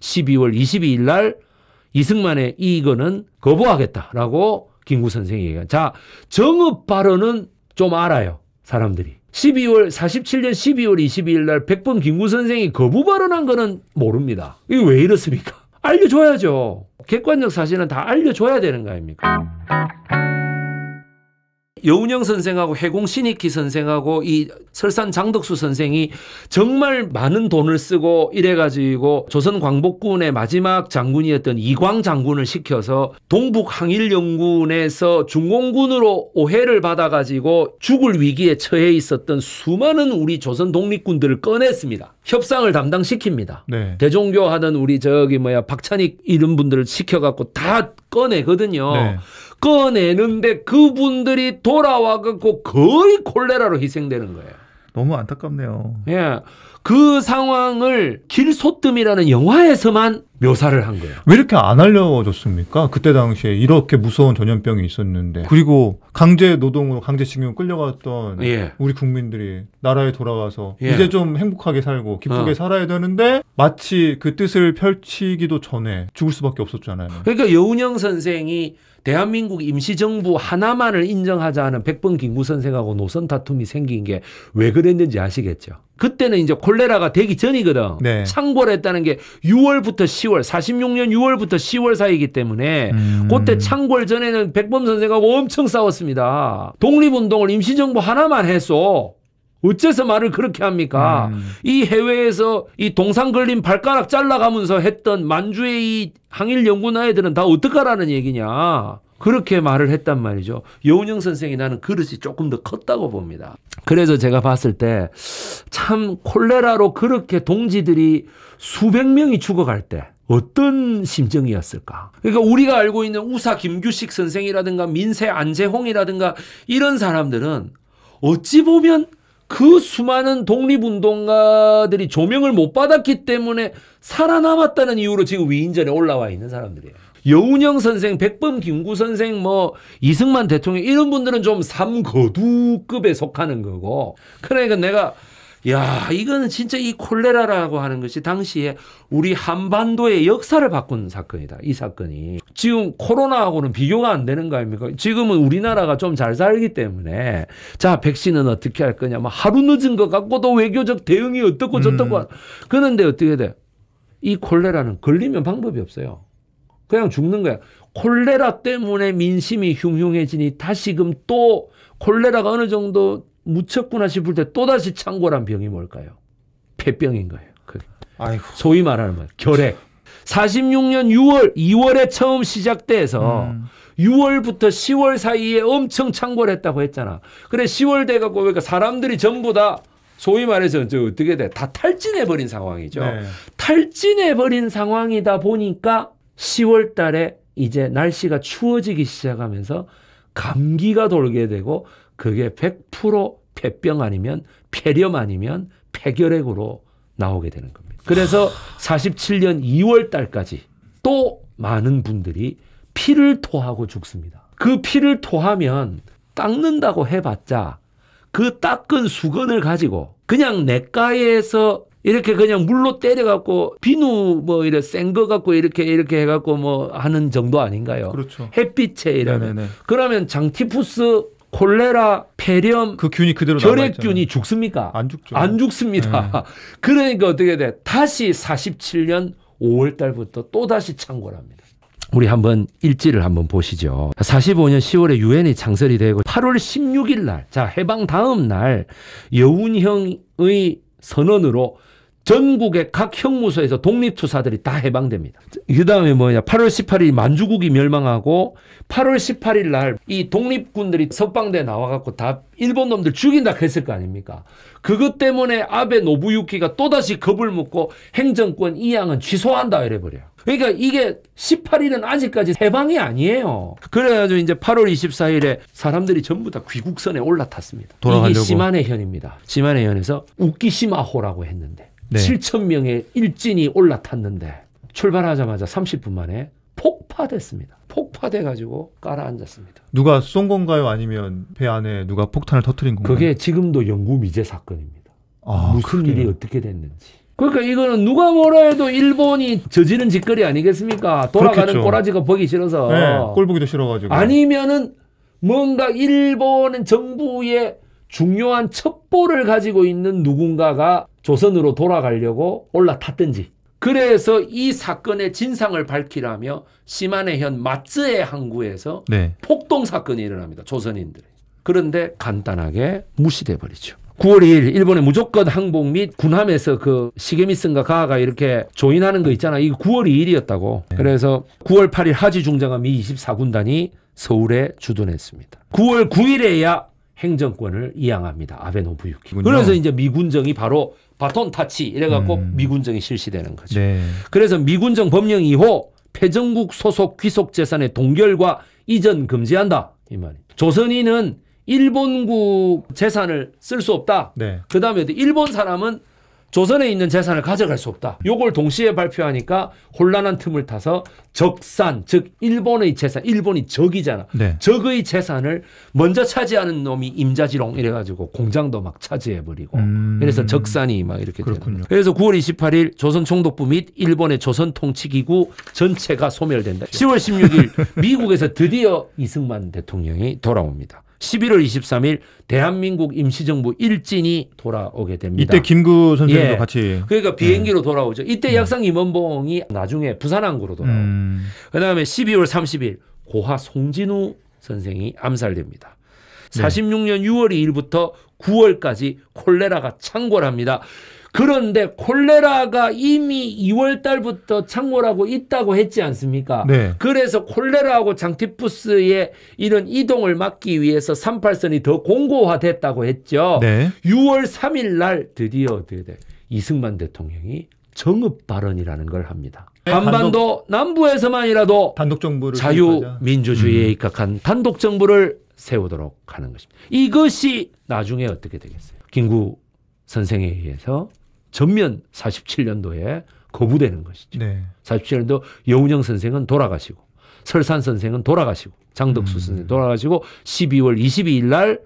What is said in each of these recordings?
12월 22일 날 이승만의 이거는 거부하겠다라고 김구 선생이 얘기한. 자, 정읍 발언은 좀 알아요. 사람들이. 12월 47년 12월 22일 날 백범 김구 선생이 거부 발언한 거는 모릅니다. 이게 왜 이렇습니까? 알려줘야죠. 객관적 사실은 다 알려줘야 되는 거 아닙니까? 여운영 선생하고 해공 신익희 선생하고 이 설산 장덕수 선생이 정말 많은 돈을 쓰고 이래가지고 조선 광복군의 마지막 장군이었던 이광 장군을 시켜서 동북 항일연군에서 중공군으로 오해를 받아가지고 죽을 위기에 처해 있었던 수많은 우리 조선 독립군들을 꺼냈습니다. 협상을 담당시킵니다. 네. 대종교 하던 우리 저기 뭐야 박찬익 이런 분들을 시켜갖고 다 꺼내거든요. 네. 꺼내는데 그분들이 돌아와갖고 거의 콜레라로 희생되는 거예요. 너무 안타깝네요. 예. 그 상황을 길소뜸이라는 영화에서만 묘사를 한 거예요. 왜 이렇게 안 알려졌습니까? 그때 당시에 이렇게 무서운 전염병이 있었는데 네. 그리고 강제 노동으로 강제징용 끌려갔던 예. 우리 국민들이 나라에 돌아와서 예. 이제 좀 행복하게 살고 기쁘게 어. 살아야 되는데 마치 그 뜻을 펼치기도 전에 죽을 수밖에 없었잖아요. 그러니까 여운영 선생이 대한민국 임시정부 하나만을 인정하자는 백범 김구 선생하고 노선 다툼이 생긴 게 왜 그랬는지 아시겠죠? 그때는 이제 콜레라가 되기 전이거든. 네. 창궐 했다는 게 6월부터 10월, 46년 6월부터 10월 사이이기 때문에 음. 그때 창궐 전에는 백범 선생하고 엄청 싸웠습니다. 독립운동을 임시정부 하나만 해서 어째서 말을 그렇게 합니까? 음. 이 해외에서 이 동상 걸린 발가락 잘라가면서 했던 만주의 이 항일 연구나애들은 다 어떡하라는 얘기냐. 그렇게 말을 했단 말이죠. 여운영 선생이 나는 그릇이 조금 더 컸다고 봅니다. 그래서 제가 봤을 때 참 콜레라로 그렇게 동지들이 수백 명이 죽어갈 때 어떤 심정이었을까? 그러니까 우리가 알고 있는 우사 김규식 선생이라든가 민세 안재홍이라든가 이런 사람들은 어찌 보면 그 수많은 독립운동가들이 조명을 못 받았기 때문에 살아남았다는 이유로 지금 위인전에 올라와 있는 사람들이에요. 여운형 선생, 백범 김구 선생, 뭐 이승만 대통령 이런 분들은 좀 삼거두급에 속하는 거고. 그러니까 내가 야, 이거는 진짜 이 콜레라라고 하는 것이 당시에 우리 한반도의 역사를 바꾼 사건이다. 이 사건이. 지금 코로나하고는 비교가 안 되는 거 아닙니까? 지금은 우리나라가 좀 잘 살기 때문에 자, 백신은 어떻게 할 거냐. 막 뭐 하루 늦은 것 같고도 외교적 대응이 어떻고 음. 저떻고. 음. 그런데 어떻게 돼? 이 콜레라는 걸리면 방법이 없어요. 그냥 죽는 거야. 콜레라 때문에 민심이 흉흉해지니 다시금 또 콜레라가 어느 정도 묻혔구나 싶을 때 또다시 창궐한 병이 뭘까요? 폐병인 거예요. 그 소위 말하는 말, 뭐 결핵. 46년 6월, 2월에 처음 시작돼서 음. 6월부터 10월 사이에 엄청 창궐했다고 했잖아. 그래 10월 돼갖고 그러니까 사람들이 전부 다 소위 말해서 저 어떻게 돼? 다 탈진해버린 상황이죠. 네. 탈진해버린 상황이다 보니까 10월 달에 이제 날씨가 추워지기 시작하면서 감기가 돌게 되고 그게 100% 폐병 아니면 폐렴 아니면 폐결핵으로 나오게 되는 겁니다. 그래서 47년 2월 달까지 또 많은 분들이 피를 토하고 죽습니다. 그 피를 토하면 닦는다고 해봤자 그 닦은 수건을 가지고 그냥 냇가에서 이렇게 그냥 물로 때려갖고 비누 뭐 이래 센거 갖고 이렇게 이렇게 해갖고 뭐 하는 정도 아닌가요? 그렇죠. 햇빛에 이러면 네네네. 그러면 장티푸스 콜레라, 폐렴, 그 균이 그대로 결핵균이 죽습니까? 안 죽죠. 안 죽습니다. 네. 그러니까 어떻게 돼? 다시 47년 5월 달부터 또 다시 창궐 합니다. 우리 한번 일지를 한번 보시죠. 45년 10월에 유엔이 창설이 되고 8월 16일 날, 자 해방 다음 날 여운형의 선언으로 전국의 각 형무소에서 독립투사들이 다 해방됩니다. 그 다음에 뭐냐 8월 18일 만주국이 멸망하고 8월 18일 날 이 독립군들이 석방대 나와갖고 다 일본 놈들 죽인다 그랬을 거 아닙니까? 그것 때문에 아베 노부유키가 또다시 겁을 먹고 행정권 이양은 취소한다 이래버려. 요 그러니까 이게 18일은 아직까지 해방이 아니에요. 그래가지고 이제 8월 24일에 사람들이 전부 다 귀국선에 올라탔습니다. 돌아가려고. 이게 시마네 현입니다. 시마네 현에서 우키시마호라고 했는데 네. 7천 명의 일진이 올라탔는데 출발하자마자 30분 만에 폭파됐습니다. 폭파돼 가지고 깔아앉았습니다. 누가 쏜 건가요? 아니면 배 안에 누가 폭탄을 터뜨린 건가요? 그게 지금도 영구 미제 사건입니다. 아, 무슨 그래요? 일이 어떻게 됐는지. 그러니까 이거는 누가 뭐라 해도 일본이 저지른 짓거리 아니겠습니까? 돌아가는 그렇겠죠. 꼬라지가 보기 싫어서. 네, 꼴 보기도 싫어가지고. 아니면은 뭔가 일본 정부의 중요한 첩보를 가지고 있는 누군가가 조선으로 돌아가려고 올라탔든지 그래서 이 사건의 진상을 밝히라며 심한네현 마츠의 항구에서 네. 폭동 사건이 일어납니다. 조선인들이. 그런데 간단하게 무시돼 버리죠. 9월 2일 일본의 무조건 항복 및 군함에서 그 시게미슨과 가하가 이렇게 조인하는 거 있잖아. 이 9월 2일이었다고. 네. 그래서 9월 8일 하지 중장함 미 24군단이 서울에 주둔했습니다. 9월 9일에야 행정권을 이양합니다. 아베 노부유키. 그래서 이제 미군정이 바로 바톤 타치 이래갖고 음. 미군정이 실시되는 거죠. 네. 그래서 미군정 법령 이후 패전국 소속 귀속 재산의 동결과 이전 금지한다 이 말이. 조선인은 일본국 재산을 쓸 수 없다. 네. 그다음에 일본 사람은 조선에 있는 재산을 가져갈 수 없다. 요걸 동시에 발표하니까 혼란한 틈을 타서 적산, 즉 일본의 재산, 일본이 적이잖아. 네. 적의 재산을 먼저 차지하는 놈이 임자지롱 이래가지고 공장도 막 차지해버리고 음... 그래서 적산이 막 이렇게 그렇군요. 그래서 9월 28일 조선 총독부 및 일본의 조선 통치기구 전체가 소멸된다. 10월 16일 미국에서 드디어 이승만 대통령이 돌아옵니다. 11월 23일 대한민국 임시정부 일진이 돌아오게 됩니다. 이때 김구 선생님도 예. 같이 그러니까 네. 비행기로 네. 돌아오죠. 이때 음. 약상 임원봉이 나중에 부산항구로 돌아오고 음. 그다음에 12월 30일 고화 송진우 선생이 암살됩니다. 46년 6월 2일부터 9월까지 콜레라가 창궐합니다. 그런데 콜레라가 이미 2월 달부터 창궐하고 있다고 했지 않습니까? 네. 그래서 콜레라하고 장티푸스의 이런 이동을 막기 위해서 38선이 더 공고화됐다고 했죠. 네. 6월 3일 날 드디어 드디어 이승만 대통령이 정읍 발언이라는 걸 합니다. 네, 한반도 남부에서만이라도 단독 정부를 자유 음. 민주주의에 입각한 단독 정부를 세우도록 하는 것입니다. 이것이 나중에 어떻게 되겠어요? 김구 선생에 의해서 전면 47년도에 거부되는 것이죠. 네. 47년도 여운영 선생은 돌아가시고 설산 선생은 돌아가시고 장덕수 음. 선생 돌아가시고 12월 22일 날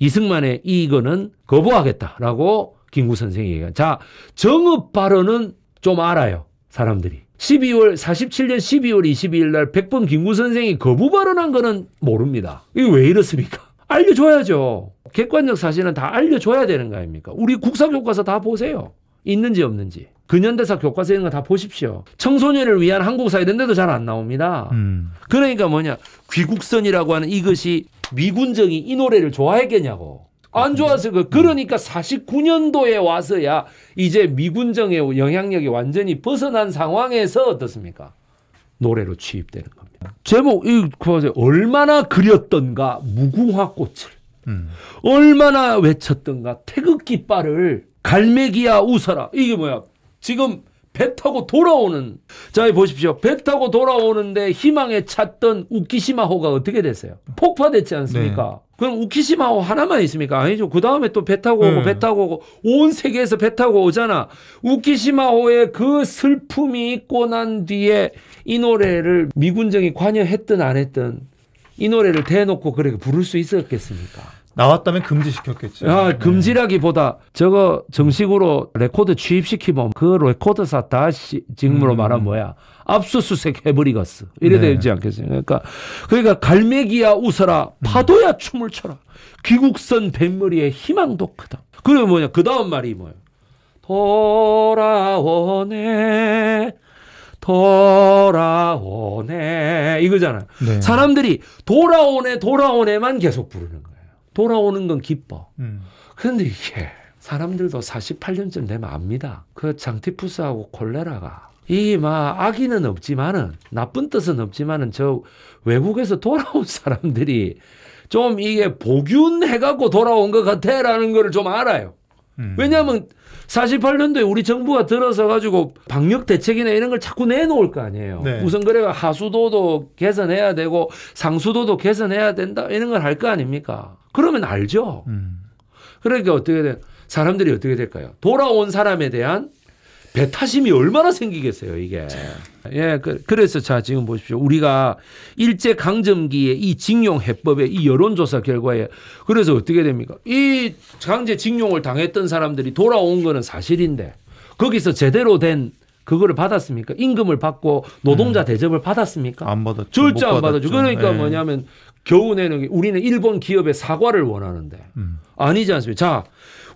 이승만의 이거는 거부하겠다라고 김구 선생이 얘기한. 자, 정읍 발언은 좀 알아요. 사람들이. 12월 47년 12월 22일 날 백범 김구 선생이 거부 발언한 거는 모릅니다. 이게 왜 이렇습니까? 알려줘야죠. 객관적 사실은 다 알려줘야 되는 거 아닙니까? 우리 국사교과서 다 보세요. 있는지 없는지 근현대사 교과서 이런 거다 보십시오. 청소년을 위한 한국 사회 이런 데도 잘 안 나옵니다. 음. 그러니까 뭐냐 귀국선이라고 하는 이것이 미군정이 이 노래를 좋아했겠냐고. 안좋아서 거. 그, 음. 그러니까 49년도에 와서야 이제 미군정의 영향력이 완전히 벗어난 상황에서 어떻습니까? 노래로 취입되는 겁니다. 제목 이 그거죠. 얼마나 그렸던가 무궁화 꽃을. 음. 얼마나 외쳤던가 태극기빨을 갈매기야 웃어라. 이게 뭐야? 지금 배 타고 돌아오는 자 보십시오. 배 타고 돌아오는데 희망에 찼던 우키시마호가 어떻게 됐어요? 폭파됐지 않습니까? 네. 그럼 우키시마호 하나만 있습니까? 아니죠. 그 다음에 또 배 타고 오고 네. 배 타고 오고 온 세계에서 배 타고 오잖아. 우키시마호의 그 슬픔이 있고 난 뒤에 이 노래를 미군정이 관여했든 안 했든 이 노래를 대놓고 그렇게 부를 수 있었겠습니까? 나왔다면 금지시켰겠죠. 아, 네. 금지라기보다 저거 정식으로 레코드 취입시키면 그 레코드사 다시 지금으로 음. 말하면 뭐야. 압수수색 해버리겠어. 이래 네. 되지 않겠습니까? 그러니까, 그러니까 갈매기야 웃어라. 파도야 음. 춤을 춰라. 귀국선 뱃머리의 희망도 크다. 그리고 뭐냐. 그 다음 말이 뭐야. 돌아오네. 돌아오네 이거잖아요. 네. 사람들이 돌아오네 돌아오네만 계속 부르는 거예요. 돌아오는 건 기뻐. 음. 그런데 이게 사람들도 48년쯤 되면 압니다. 그 장티푸스하고 콜레라가 이막 악의는 없지만은 나쁜 뜻은 없지만은 저 외국에서 돌아온 사람들이 좀 이게 복균해갖고 돌아온 것 같아라는 거를 좀 알아요. 음. 왜냐하면 48년도에 우리 정부가 들어서 가지고 방역 대책이나 이런 걸 자꾸 내놓을 거 아니에요. 네. 우선거래가 하수도도 개선해야 되고 상수도도 개선해야 된다 이런 걸 할 거 아닙니까? 그러면 알죠. 음. 그러니까 어떻게 돼? 사람들이 어떻게 될까요? 돌아온 사람에 대한 배타심이 얼마나 생기겠어요, 이게. 예, 그, 그래서 자, 지금 보십시오. 우리가 일제 강점기에 이 징용 해법의 이 여론조사 결과에 그래서 어떻게 됩니까? 이 강제 징용을 당했던 사람들이 돌아온 거는 사실인데 거기서 제대로 된 그거를 받았습니까? 임금을 받고 노동자 음. 대접을 받았습니까? 안 받았죠. 절대 안 받았죠. 그러니까 예. 뭐냐면 겨우 내는 우리는 일본 기업의 사과를 원하는데 음. 아니지 않습니까? 자,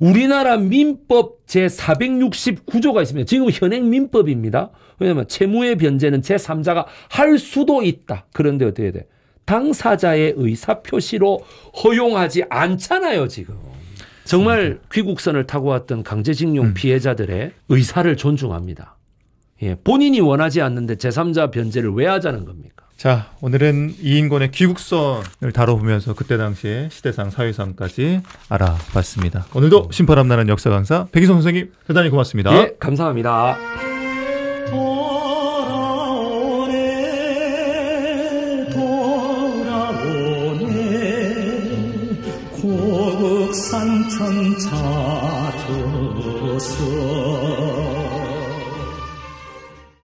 우리나라 민법 제469조가 있습니다. 지금 현행 민법입니다. 왜냐하면 채무의 변제는 제3자가 할 수도 있다. 그런데 어떻게 돼? 당사자의 의사표시로 허용하지 않잖아요. 지금. 정말 귀국선을 타고 왔던 강제징용 음. 피해자들의 의사를 존중합니다. 예, 본인이 원하지 않는데 제3자 변제를 왜 하자는 겁니까? 자, 오늘은 이인권의 귀국선을 다뤄보면서 그때 당시에 시대상, 사회상까지 알아봤습니다. 오늘도 심파람나는 역사 강사 백희선 선생님 대단히 고맙습니다. 예, 감사합니다. 돌아오네, 돌아오네, 고국산천 찾조소